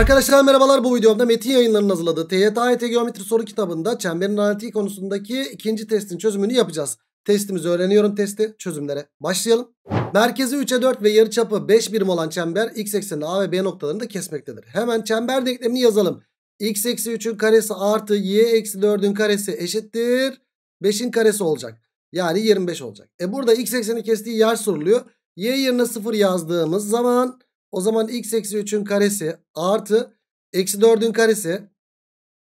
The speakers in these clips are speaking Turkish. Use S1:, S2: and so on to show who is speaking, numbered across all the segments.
S1: Arkadaşlar merhabalar bu videomda Metin yayınlarının hazırladığı TYT Geometri soru kitabında çemberin analitiği konusundaki ikinci testin çözümünü yapacağız. Testimizi öğreniyorum testi çözümlere başlayalım. Merkezi 3'e 4 ve yarıçapı 5 birim olan çember x eksenini A ve B noktalarında kesmektedir. Hemen çember denklemini yazalım. x eksi 3'ün karesi artı y eksi 4'ün karesi eşittir. 5'in karesi olacak. Yani 25 olacak. E burada x ekseni kestiği yer soruluyor. y yerine 0 yazdığımız zaman o zaman x eksi 3'ün karesi artı eksi 4'ün karesi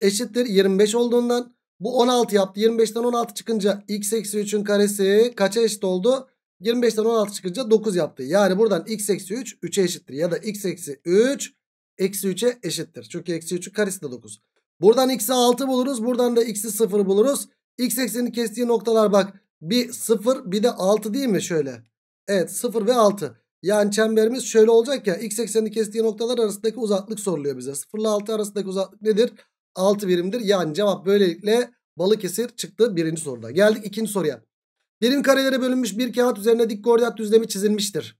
S1: eşittir 25 olduğundan bu 16 yaptı. 25'ten 16 çıkınca x eksi 3'ün karesi kaça eşit oldu? 25'ten 16 çıkınca 9 yaptı. Yani buradan x eksi 3 3'e eşittir. Ya da x eksi 3 eksi 3'e eşittir. Çünkü eksi 3'ün karesi de 9. Buradan x'i 6 buluruz. Buradan da x'i 0 buluruz. x eksenini kestiği noktalar bak. Bir 0 bir de 6 değil mi şöyle? Evet 0 ve 6. Yani çemberimiz şöyle olacak ya. X eksenini kestiği noktalar arasındaki uzaklık soruluyor bize. 0 ile 6 arasındaki uzaklık nedir? 6 birimdir. Yani cevap böylelikle Balıkesir çıktı birinci soruda. Geldik ikinci soruya. Birim karelere bölünmüş bir kağıt üzerine dik koordinat düzlemi çizilmiştir.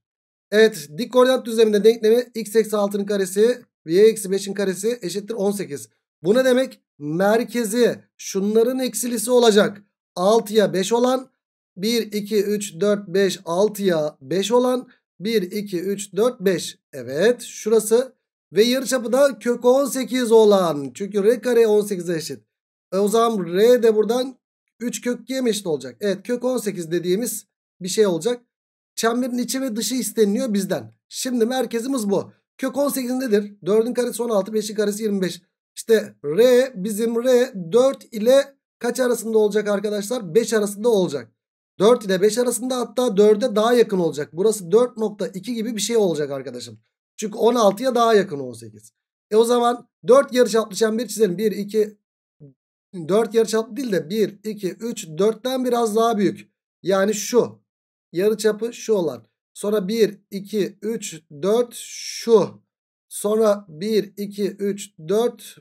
S1: Evet dik koordinat düzleminde denklemi x eksi 6'nın karesi y eksi 5'in karesi eşittir 18. Bu ne demek? Merkezi şunların eksilisi olacak. 6'ya 5 olan 1, 2, 3, 4, 5, 6'ya 5 olan 1, 2, 3, 4, 5. Evet şurası ve yarıçapı da kök 18 olan. Çünkü r kare 18'e eşit. E o zaman r de buradan 3 kök 2'ye eşit olacak? Evet kök 18 dediğimiz bir şey olacak. Çemberin içi ve dışı isteniliyor bizden. Şimdi merkezimiz bu. Kök 18 nedir? 4'ün karesi 16, 5'in karesi 25. İşte r bizim r 4 ile kaç arasında olacak arkadaşlar? 5 arasında olacak. 4 ile 5 arasında hatta 4'e daha yakın olacak. Burası 4.2 gibi bir şey olacak arkadaşım. Çünkü 16'ya daha yakın 18. E o zaman 4 yarıçaplı çember çizelim. 1, 2, 4 yarıçaplı değil de 1, 2, 3, 4'ten biraz daha büyük. Yani şu yarıçapı şu olan. Sonra 1, 2, 3, 4 şu. Sonra 1, 2, 3, 4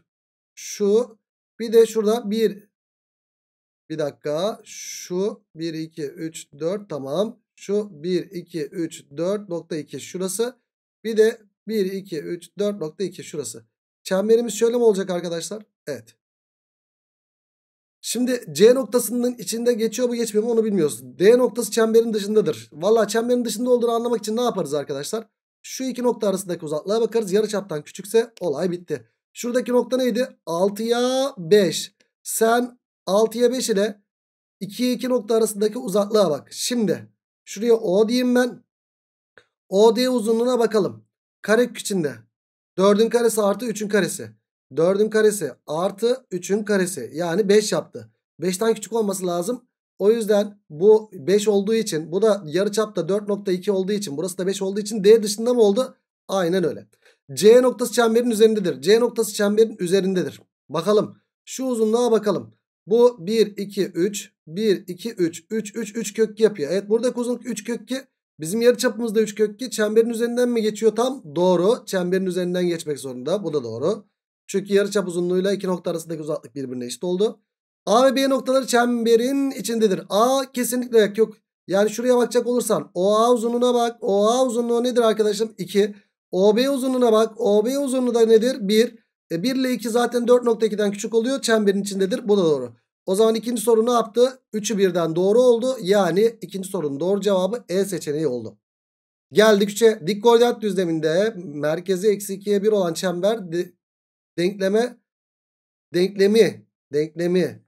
S1: şu. Bir de şurada 1, bir dakika şu 1 2 3 4 tamam. Şu 1 2 3 4 nokta 2 şurası. Bir de 1 2 3 4 nokta 2 şurası. Çemberimiz şöyle mi olacak arkadaşlar? Evet. Şimdi C noktasının içinde geçiyor mu geçmiyor mu onu bilmiyoruz. D noktası çemberin dışındadır. Valla çemberin dışında olduğunu anlamak için ne yaparız arkadaşlar? Şu iki nokta arasındaki uzaklığa bakarız. Yarıçaptan küçükse olay bitti. Şuradaki nokta neydi? 6'ya 5. Sen 6'ya 5 ile 2'ye 2 nokta arasındaki uzaklığa bak. Şimdi şuraya O diyeyim ben. OD uzunluğuna bakalım. Kare içinde. 4'ün karesi artı 3'ün karesi. 4'ün karesi artı 3'ün karesi. Yani 5 yaptı. 5'ten küçük olması lazım. O yüzden bu 5 olduğu için bu da yarı çapta 4.2 olduğu için burası da 5 olduğu için D dışında mı oldu? Aynen öyle. C noktası çemberin üzerindedir. C noktası çemberin üzerindedir. Bakalım. Şu uzunluğa bakalım. Bu 1, 2, 3. 1, 2, 3. 3, 3, 3 kök yapıyor. Evet buradaki uzunluk 3 kök 2. Bizim yarı çapımızda 3 kök 2. Çemberin üzerinden mi geçiyor tam? Doğru. Çemberin üzerinden geçmek zorunda. Bu da doğru. Çünkü yarı çap uzunluğuyla iki nokta arasındaki uzaklık birbirine eşit oldu. A ve B noktaları çemberin içindedir. A kesinlikle yok. yok. Yani şuraya bakacak olursan OA uzunluğuna bak. OA uzunluğu nedir arkadaşım? 2. OB uzunluğuna bak. OB uzunluğu da nedir? 1. E 1 ile 2 zaten 4.2'den küçük oluyor. Çemberin içindedir. Bu da doğru. O zaman ikinci soru ne yaptı? 3'ü birden doğru oldu. Yani ikinci sorunun doğru cevabı E seçeneği oldu. Geldik 3'e. Dik koordinat düzleminde merkezi eksi 2'ye 1 olan çember de, denkleme denklemi denklemi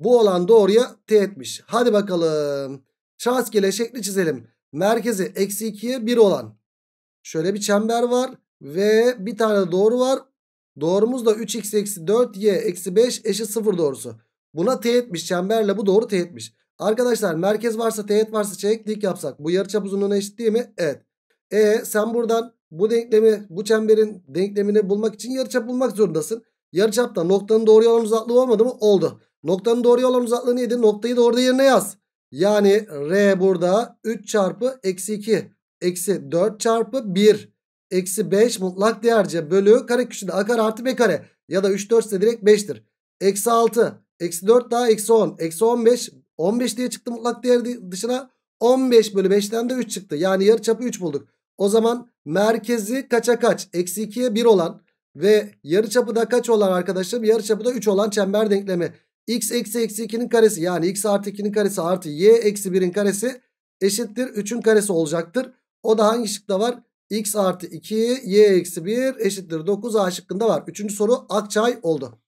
S1: bu olan doğruya T etmiş. Hadi bakalım. Rastgele şekli çizelim. Merkezi eksi 2'ye 1 olan şöyle bir çember var ve bir tane doğru var. Doğrumuz da 3x eksi 4y eksi 5 eşit 0 doğrusu. Buna teğetmiş çemberle bu doğru teğetmiş. Arkadaşlar merkez varsa teğet varsa çeyreklik yapsak bu yarıçap uzunluğuna eşit değil mi? Evet. E sen buradan bu denklemi bu çemberin denklemini bulmak için yarıçap bulmak zorundasın. Yarıçapta noktanın doğru yalan uzaklığı olmadı mı? Oldu. Noktanın doğru yalan uzaklığı neydi? Noktayı doğru yerine yaz. Yani R burada 3 çarpı eksi 2 eksi 4 çarpı 1 Eksi 5 mutlak değerce bölü kare köşede a kare artı b kare. Ya da 3 4 ise direkt 5'tir. Eksi 6. Eksi 4 daha eksi 10. Eksi 15. 15 diye çıktı mutlak değer dışına. 15 bölü 5'ten de 3 çıktı. Yani yarı çapı 3 bulduk. O zaman merkezi kaça kaç? Eksi 2'ye 1 olan ve yarı çapı da kaç olan arkadaşlarım? Yarı çapı da 3 olan çember denklemi. x eksi eksi 2'nin karesi yani x artı 2'nin karesi artı y eksi 1'in karesi eşittir 3'ün karesi olacaktır. O da hangi şıkta var? x artı 2 y eksi 1 eşittir 9 a şıkkında var. Üçüncü soru Akçay oldu.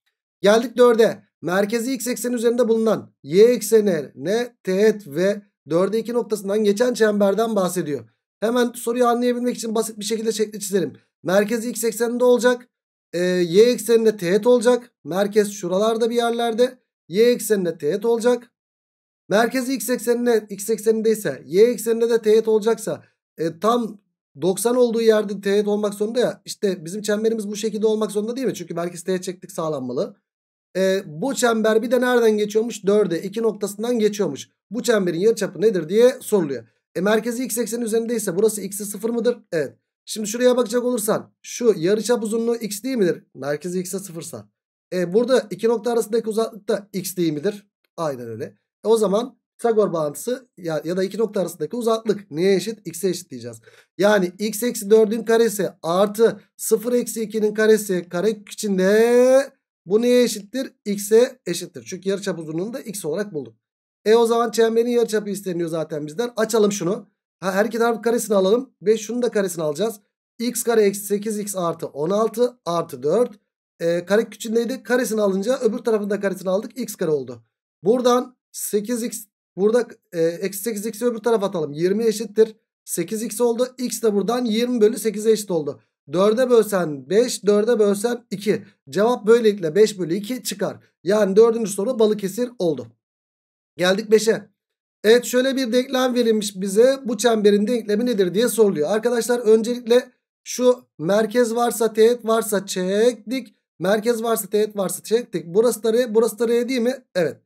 S1: Geldik dörde. Merkezi x ekseni üzerinde bulunan y ekseni ne teğet ve dörde iki noktasından geçen çemberden bahsediyor. Hemen soruyu anlayabilmek için basit bir şekilde şekli çizelim. Merkezi x ekseninde olacak. E, y eksenine teğet olacak. Merkez şuralarda bir yerlerde. Y eksenine teğet olacak. Merkezi x eksenine x ekseninde ise y ekseninde de teğet olacaksa e, tam 90 olduğu yerde teğet olmak zorunda ya. İşte bizim çemberimiz bu şekilde olmak zorunda değil mi? Çünkü merkez teğet çektik sağlanmalı. E, bu çember bir de nereden geçiyormuş? 4'e 2 noktasından geçiyormuş. Bu çemberin yarıçapı nedir diye soruluyor. E merkezi x ekseni üzerindeyse burası x'i 0 mıdır? Evet. Şimdi şuraya bakacak olursan şu yarıçap uzunluğu x değil midir? Merkezi x'e 0'sa. E burada 2 nokta arasındaki uzaklık da x değil midir? Aynen öyle. E o zaman Pisagor bağıntısı ya, ya da iki nokta arasındaki uzaklık neye eşit? X'e eşit diyeceğiz. Yani x eksi 4'ün karesi artı 0 eksi 2'nin karesi kare içinde bu neye eşittir? X'e eşittir. Çünkü yarıçap uzunluğunu da x olarak bulduk. E o zaman çemberin yarıçapı isteniyor zaten bizden. Açalım şunu. Ha, her iki tarafın karesini alalım. Ve şunu da karesini alacağız. x kare eksi 8x artı 16 artı 4. E, kare küçüğündeydi. Karesini alınca öbür tarafında karesini aldık. x kare oldu. Buradan 8x Burada e, eksi 8 x'i öbür tarafa atalım. 20 eşittir. 8x oldu. x de buradan 20 bölü 8'e eşit oldu. 4'e bölsen 5, 4'e bölsen 2. Cevap böylelikle 5 bölü 2 çıkar. Yani dördüncü soru Balıkesir oldu. Geldik 5'e. Evet şöyle bir denklem verilmiş bize. Bu çemberin denklemi nedir diye soruluyor. Arkadaşlar öncelikle şu merkez varsa teğet varsa çektik. Merkez varsa teğet varsa çektik. Burası da R, burası da R değil mi? Evet.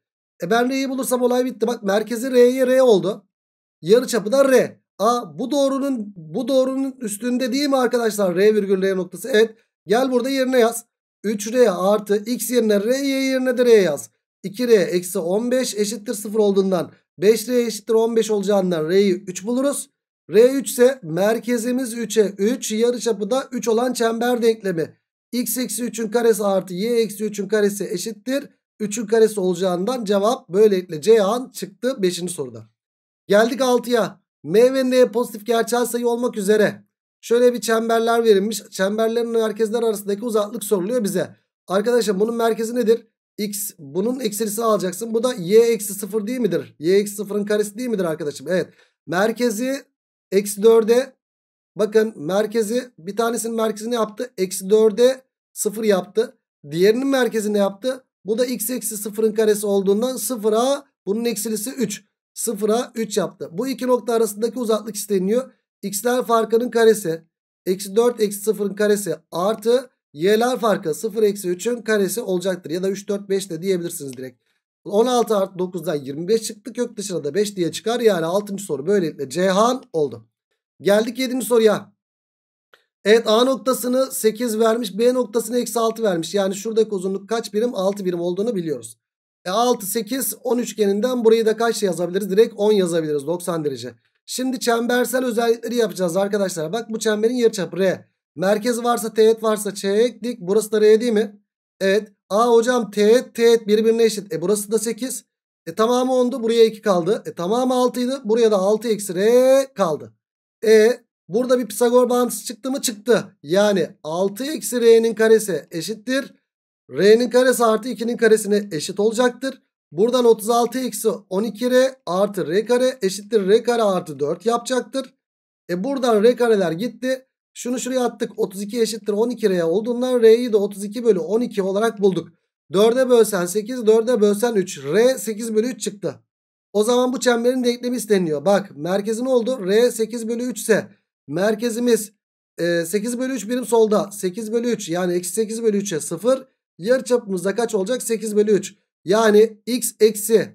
S1: E ben R'yi bulursam olay bitti. Bak merkezi R'ye R oldu. Yarı çapı da R. A bu doğrunun bu doğrunun üstünde değil mi arkadaşlar? R virgül R noktası. Evet. Gel burada yerine yaz. 3R artı x yerine R, y yerine de R yaz. 2R eksi 15 eşittir 0 olduğundan 5R eşittir 15 olacağından R'yi 3 buluruz. R 3 ise merkezimiz 3'e 3 yarı çapı da 3 olan çember denklemi. x eksi 3'ün karesi artı y eksi 3'ün karesi eşittir 3'ün karesi olacağından cevap böylelikle Ceyhan çıktı 5. soruda. Geldik 6'ya. M ve N pozitif gerçel sayı olmak üzere. Şöyle bir çemberler verilmiş. Çemberlerin merkezler arasındaki uzaklık soruluyor bize. Arkadaşlar bunun merkezi nedir? X bunun eksilisi alacaksın. Bu da y eksi 0 değil midir? Y eksi 0'ın karesi değil midir arkadaşım? Evet. Merkezi eksi 4'e bakın merkezi bir tanesinin merkezini yaptı? Eksi 4'e 0 yaptı. Diğerinin merkezi ne yaptı? Bu da x eksi 0'ın karesi olduğundan 0'a bunun eksilisi 3. 0'a 3 yaptı. Bu iki nokta arasındaki uzaklık isteniyor. X'ler farkının karesi. Eksi 4 eksi 0'ın karesi artı y'ler farkı 0 eksi 3'ün karesi olacaktır. Ya da 3 4 5 de diyebilirsiniz direkt. 16 artı 9'dan 25 çıktı. Kök dışına da 5 diye çıkar. Yani 6. soru böylelikle Cihan oldu. Geldik 7. soruya. Evet A noktasını 8 vermiş. B noktasını eksi 6 vermiş. Yani şuradaki uzunluk kaç birim? 6 birim olduğunu biliyoruz. E 6, 8, 10 üçgeninden burayı da kaç yazabiliriz? Direkt 10 yazabiliriz. 90 derece. Şimdi çembersel özellikleri yapacağız arkadaşlar. Bak bu çemberin yarıçapı R. Merkezi varsa teğet varsa çeyrek dik. Burası da R değil mi? Evet. A hocam teğet teğet birbirine eşit. E burası da 8. E tamamı 10'du. Buraya 2 kaldı. E tamamı 6'ydı. Buraya da 6 eksi R kaldı. E Burada bir Pisagor bağıntısı çıktı mı? Çıktı. Yani 6 eksi r'nin karesi eşittir. R'nin karesi artı 2'nin karesine eşit olacaktır. Buradan 36 eksi 12R artı R kare eşittir R kare artı 4 yapacaktır. E buradan R kareler gitti. Şunu şuraya attık. 32 eşittir 12R'ye olduğundan R'yi de 32 bölü 12 olarak bulduk. 4'e bölsen 8, 4'e bölsen 3. R 8 bölü 3 çıktı. O zaman bu çemberin denklemi isteniyor. Bak merkezin oldu. R 8 bölü 3 ise Merkezimiz e, 8 bölü 3 birim solda. 8 bölü 3 yani eksi 8 bölü 3'e 0. yarıçapımız da kaç olacak? 8 bölü 3. Yani x eksi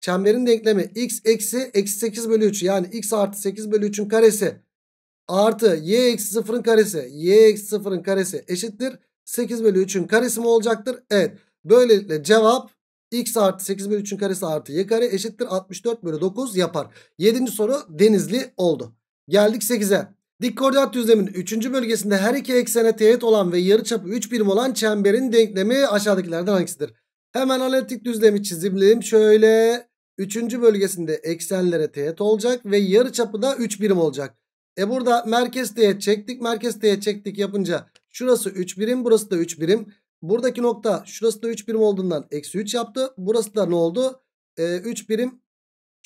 S1: çemberin denklemi x eksi eksi 8 bölü 3 yani x artı 8 bölü 3'ün karesi artı y eksi 0'ın karesi y eksi 0'ın karesi eşittir. 8 bölü 3'ün karesi mi olacaktır? Evet. Böylelikle cevap x artı 8 bölü 3'ün karesi artı y kare eşittir 64 bölü 9 yapar. 7. soru denizli oldu. Geldik 8'e. Dik koordinat düzleminin 3. bölgesinde her iki eksene teğet olan ve yarıçapı 3 birim olan çemberin denklemi aşağıdakilerden hangisidir? Hemen analitik düzlemi çizimleyeyim Şöyle 3. bölgesinde eksenlere teğet olacak ve yarıçapı da 3 birim olacak. E burada merkez teğet çektik. Merkez teğet çektik yapınca şurası 3 birim burası da 3 birim. Buradaki nokta şurası da 3 birim olduğundan eksi 3 yaptı. Burası da ne oldu? E, 3 birim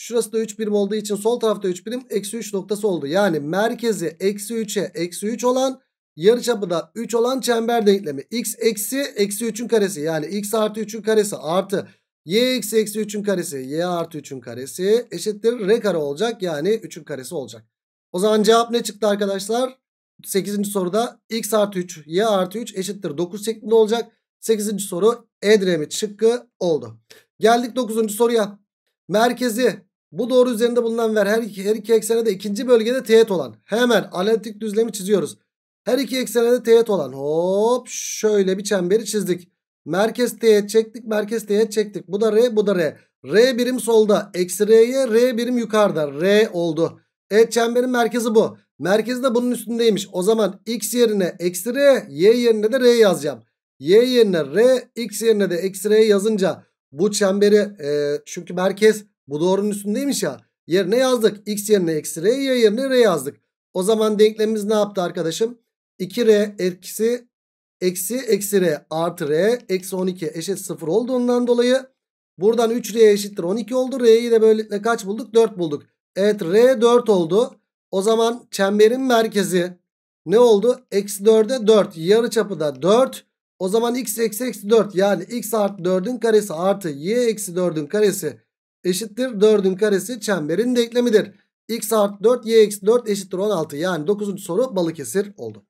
S1: Şurası da 3 birim olduğu için sol tarafta 3 birim eksi 3 noktası oldu. Yani merkezi eksi 3'e eksi 3 olan yarıçapı da 3 olan çember denklemi. X eksi eksi 3'ün karesi yani x artı 3'ün karesi artı y eksi eksi 3'ün karesi y artı 3'ün karesi eşittir r kare olacak yani 3'ün karesi olacak. O zaman cevap ne çıktı arkadaşlar? 8. soruda x artı 3 y artı 3 eşittir 9 şeklinde olacak. 8. soru Edremit şıkkı oldu. Geldik 9. soruya. Merkezi bu doğru üzerinde bulunan ver her iki, her iki eksene de ikinci bölgede teğet olan. Hemen analitik düzlemi çiziyoruz. Her iki eksene de teğet olan. Hop şöyle bir çemberi çizdik. Merkez teğet çektik. Merkez teğet çektik. Bu da R bu da R. R birim solda. Eksi R'ye R birim yukarıda. R oldu. Evet çemberin merkezi bu. Merkezi de bunun üstündeymiş. O zaman X yerine eksi R. Y yerine de R yazacağım. Y yerine R. X yerine de eksi R yazınca bu çemberi e, çünkü merkez bu doğrunun üstündeymiş ya. Yerine yazdık. X yerine eksi R. Y yerine R yazdık. O zaman denklemimiz ne yaptı arkadaşım? 2R eksi eksi eksi R artı R eksi 12 eşit 0 oldu. Ondan dolayı buradan 3R eşittir 12 oldu. R'yi de böylelikle kaç bulduk? 4 bulduk. Evet R 4 oldu. O zaman çemberin merkezi ne oldu? Eksi 4'e 4. Yarı çapı da 4. O zaman x eksi eksi 4 yani x artı 4'ün karesi artı y eksi 4'ün karesi eşittir 4'ün karesi çemberin denklemidir. X artı 4 Y eksi 4 eşittir 16. Yani 9. soru Balıkesir oldu.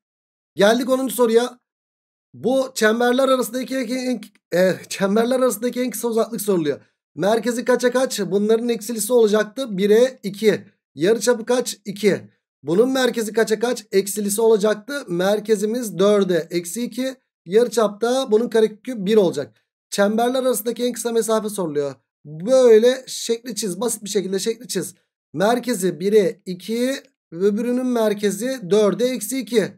S1: Geldik 10. soruya. Bu çemberler arasındaki en, e, çemberler arasındaki en kısa uzaklık soruluyor. Merkezi kaça kaç? Bunların eksilisi olacaktı. 1'e 2. çapı kaç? 2. Bunun merkezi kaça kaç? Eksilisi olacaktı. Merkezimiz 4'e eksi 2. çapta bunun karekökü 1 olacak. Çemberler arasındaki en kısa mesafe soruluyor. Böyle şekli çiz. Basit bir şekilde şekli çiz. Merkezi 1'e 2 öbürünün merkezi 4'e eksi 2.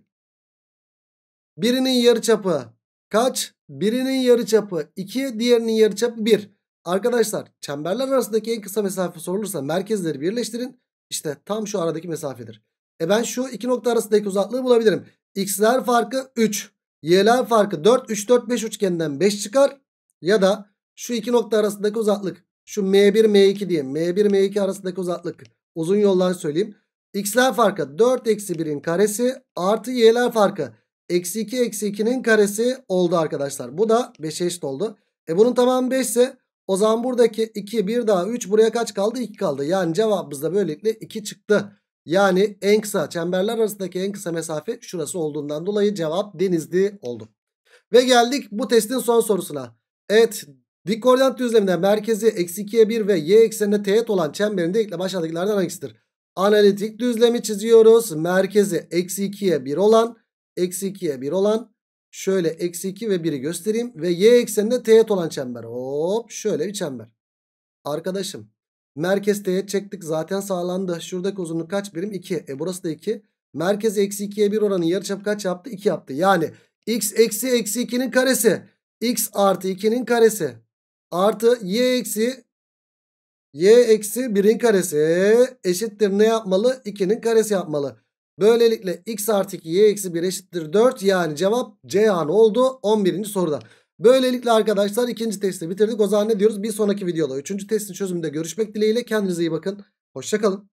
S1: Birinin yarıçapı kaç? Birinin yarıçapı 2 diğerinin yarıçapı 1. Arkadaşlar çemberler arasındaki en kısa mesafe sorulursa merkezleri birleştirin. İşte tam şu aradaki mesafedir. E ben şu iki nokta arasındaki uzaklığı bulabilirim. X'ler farkı 3. Y'ler farkı 4. 3, 4, 5 üçgeninden 5 çıkar. Ya da şu iki nokta arasındaki uzaklık. Şu M1 M2 diye. M1 M2 arasındaki uzaklık. Uzun yoldan söyleyeyim. X'ler farkı 4 eksi 1'in karesi artı Y'ler farkı. Eksi 2 eksi 2'nin karesi oldu arkadaşlar. Bu da 5'e eşit oldu. E bunun tamamı 5 ise o zaman buradaki 2 1 daha 3 buraya kaç kaldı? 2 kaldı. Yani cevabımızda böylelikle 2 çıktı. Yani en kısa çemberler arasındaki en kısa mesafe şurası olduğundan dolayı cevap denizli oldu. Ve geldik bu testin son sorusuna. Evet Dik koordinat düzleminde merkezi eksi 2'ye 1 ve y eksenine teğet olan çemberin denklem başladıklarından hangisidir? Analitik düzlemi çiziyoruz. Merkezi eksi 2'ye 1 olan, eksi 2'ye 1 olan. Şöyle eksi 2 ve 1'i göstereyim. Ve y ekseninde teğet olan çember. Hop şöyle bir çember. Arkadaşım merkez teğet çektik zaten sağlandı. Şuradaki uzunluk kaç birim? 2. E burası da 2. Merkezi eksi 2'ye 1 oranı yarıçap kaç yaptı? 2 yaptı. Yani x eksi eksi 2'nin karesi. x artı 2'nin karesi artı y eksi y eksi 1'in karesi eşittir ne yapmalı? 2'nin karesi yapmalı. Böylelikle x artı 2 y eksi 1 eşittir 4 yani cevap C anı oldu 11. soruda. Böylelikle arkadaşlar ikinci testi bitirdik. O zaman ne diyoruz? Bir sonraki videoda üçüncü testin çözümünde görüşmek dileğiyle. Kendinize iyi bakın. Hoşçakalın.